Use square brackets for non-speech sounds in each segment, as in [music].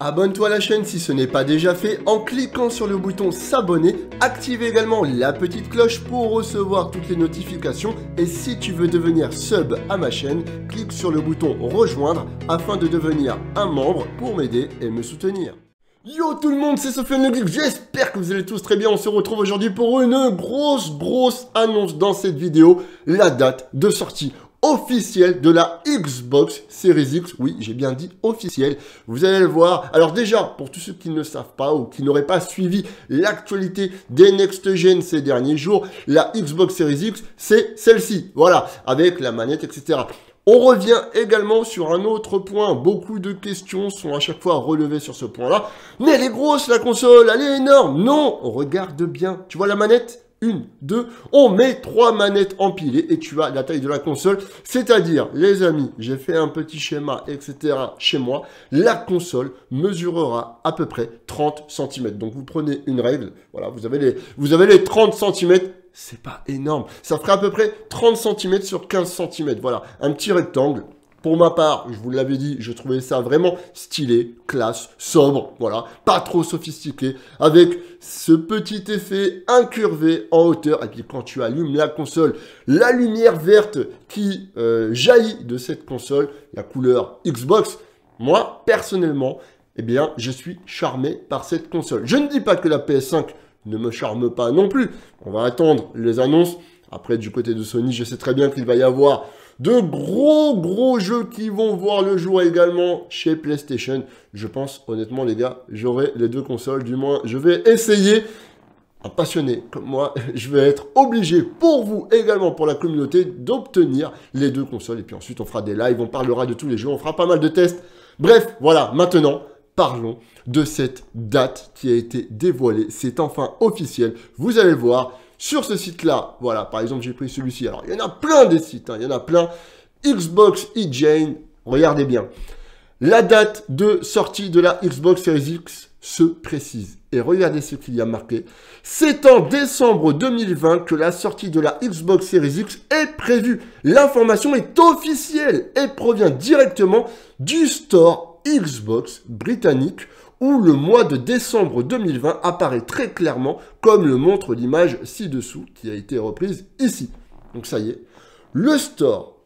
Abonne-toi à la chaîne si ce n'est pas déjà fait en cliquant sur le bouton s'abonner, active également la petite cloche pour recevoir toutes les notifications et si tu veux devenir sub à ma chaîne, clique sur le bouton rejoindre afin de devenir un membre pour m'aider et me soutenir. Yo tout le monde, c'est Sofiane Le j'espère que vous allez tous très bien, on se retrouve aujourd'hui pour une grosse grosse annonce dans cette vidéo, la date de sortie officiel de la Xbox Series X. Oui, j'ai bien dit officiel. Vous allez le voir. Alors déjà, pour tous ceux qui ne savent pas ou qui n'auraient pas suivi l'actualité des Next Gen ces derniers jours, la Xbox Series X, c'est celle-ci. Voilà, avec la manette, etc. On revient également sur un autre point. Beaucoup de questions sont à chaque fois relevées sur ce point-là. Mais elle est grosse, la console, elle est énorme. Non, regarde bien. Tu vois la manette une, deux, on met trois manettes empilées et tu as la taille de la console. C'est-à-dire, les amis, j'ai fait un petit schéma, etc. chez moi. La console mesurera à peu près 30 cm. Donc vous prenez une règle, voilà, vous avez les, vous avez les 30 cm c'est pas énorme. Ça ferait à peu près 30 cm sur 15 cm. Voilà, un petit rectangle. Pour ma part, je vous l'avais dit, je trouvais ça vraiment stylé, classe, sobre, voilà, pas trop sophistiqué, avec ce petit effet incurvé en hauteur. Et puis quand tu allumes la console, la lumière verte qui euh, jaillit de cette console, la couleur Xbox, moi personnellement, eh bien, je suis charmé par cette console. Je ne dis pas que la PS5 ne me charme pas non plus. On va attendre les annonces. Après, du côté de Sony, je sais très bien qu'il va y avoir de gros gros jeux qui vont voir le jour également chez PlayStation. Je pense honnêtement les gars, j'aurai les deux consoles, du moins je vais essayer. Un passionné comme moi, [laughs] je vais être obligé pour vous également, pour la communauté, d'obtenir les deux consoles. Et puis ensuite, on fera des lives, on parlera de tous les jeux, on fera pas mal de tests. Bref, voilà, maintenant, parlons de cette date qui a été dévoilée. C'est enfin officiel. Vous allez voir, sur ce site-là. Voilà, par exemple, j'ai pris celui-ci. Alors, il y en a plein des sites, hein. il y en a plein. Xbox eJane, regardez bien. La date de sortie de la Xbox Series X se précise. Et regardez ce qu'il y a marqué. C'est en décembre 2020 que la sortie de la Xbox Series X est prévue. L'information est officielle et provient directement du store Xbox britannique où le mois de décembre 2020 apparaît très clairement, comme le montre l'image ci-dessous, qui a été reprise ici. Donc ça y est, le store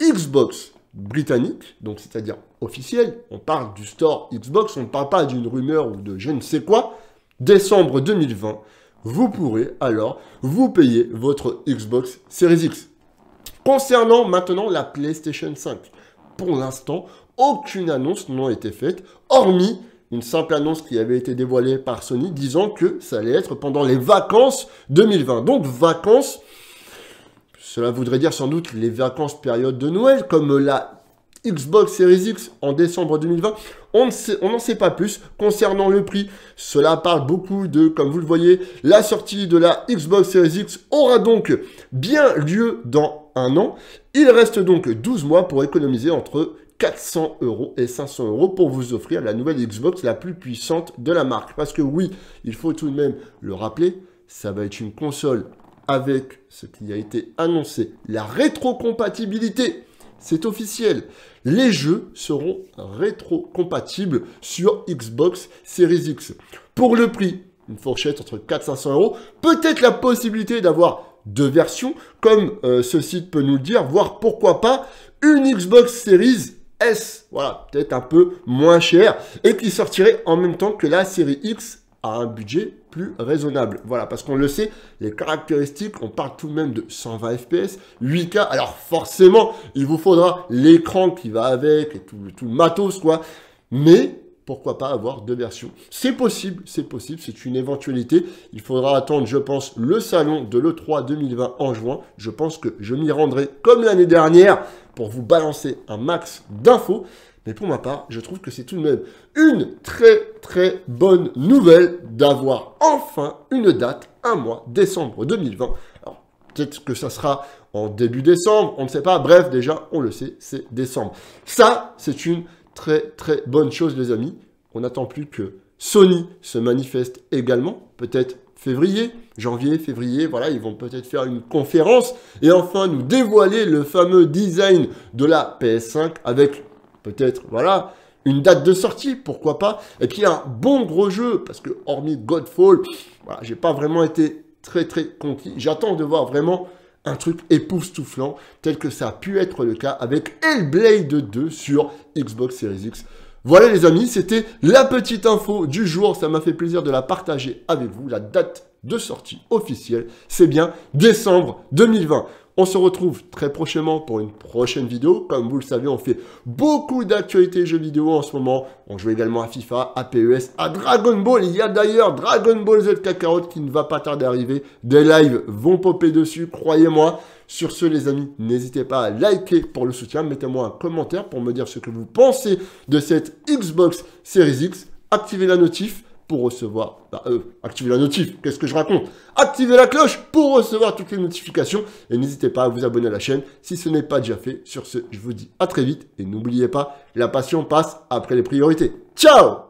Xbox britannique, donc c'est-à-dire officiel, on parle du store Xbox, on ne parle pas d'une rumeur ou de je ne sais quoi, décembre 2020, vous pourrez alors vous payer votre Xbox Series X. Concernant maintenant la PlayStation 5, pour l'instant, aucune annonce n'a été faite, hormis une simple annonce qui avait été dévoilée par Sony disant que ça allait être pendant les vacances 2020. Donc vacances, cela voudrait dire sans doute les vacances période de Noël, comme la Xbox Series X en décembre 2020. On n'en sait, sait, pas plus concernant le prix. Cela parle beaucoup de, comme vous le voyez, la sortie de la Xbox Series X aura donc bien lieu dans un an. Il reste donc 12 mois pour économiser entre 400 euros et 500 euros pour vous offrir la nouvelle Xbox la plus puissante de la marque. Parce que oui, il faut tout de même le rappeler, ça va être une console avec ce qui a été annoncé, la rétrocompatibilité. C'est officiel. Les jeux seront rétrocompatibles sur Xbox Series X. Pour le prix, une fourchette entre 400-500 euros, peut-être la possibilité d'avoir deux versions, comme euh, ce site peut nous le dire, voire pourquoi pas une Xbox Series S, voilà, peut-être un peu moins cher, et qui sortirait en même temps que la série X à un budget plus raisonnable. Voilà, parce qu'on le sait, les caractéristiques, on parle tout de même de 120 fps, 8K, alors forcément, il vous faudra l'écran qui va avec, et tout, tout le matos, quoi, mais pourquoi pas avoir deux versions. C'est possible, c'est possible, c'est une éventualité. Il faudra attendre, je pense, le salon de l'E3 2020 en juin. Je pense que je m'y rendrai comme l'année dernière pour vous balancer un max d'infos. Mais pour ma part, je trouve que c'est tout de même une très très bonne nouvelle d'avoir enfin une date, un mois, décembre 2020. Alors, peut-être que ça sera en début décembre, on ne sait pas. Bref, déjà, on le sait, c'est décembre. Ça, c'est une très très bonne chose les amis. On n'attend plus que Sony se manifeste également, peut-être février, janvier, février, voilà, ils vont peut-être faire une conférence et enfin nous dévoiler le fameux design de la PS5 avec peut-être, voilà, une date de sortie, pourquoi pas, et puis un bon gros jeu, parce que hormis Godfall, voilà, j'ai pas vraiment été très très conquis, j'attends de voir vraiment un truc époustouflant, tel que ça a pu être le cas avec Hellblade 2 sur Xbox Series X. Voilà les amis, c'était la petite info du jour, ça m'a fait plaisir de la partager avec vous, la date de sortie officielle, c'est bien décembre 2020. On se retrouve très prochainement pour une prochaine vidéo. Comme vous le savez, on fait beaucoup d'actualités jeux vidéo en ce moment. On joue également à FIFA, à PES, à Dragon Ball. Il y a d'ailleurs Dragon Ball Z Kakarot qui ne va pas tarder à arriver. Des lives vont popper dessus, croyez-moi. Sur ce, les amis, n'hésitez pas à liker pour le soutien. Mettez-moi un commentaire pour me dire ce que vous pensez de cette Xbox Series X. Activez la notif pour recevoir, bah, euh, activez la notif, qu'est-ce que je raconte Activez la cloche pour recevoir toutes les notifications et n'hésitez pas à vous abonner à la chaîne si ce n'est pas déjà fait. Sur ce, je vous dis à très vite et n'oubliez pas, la passion passe après les priorités. Ciao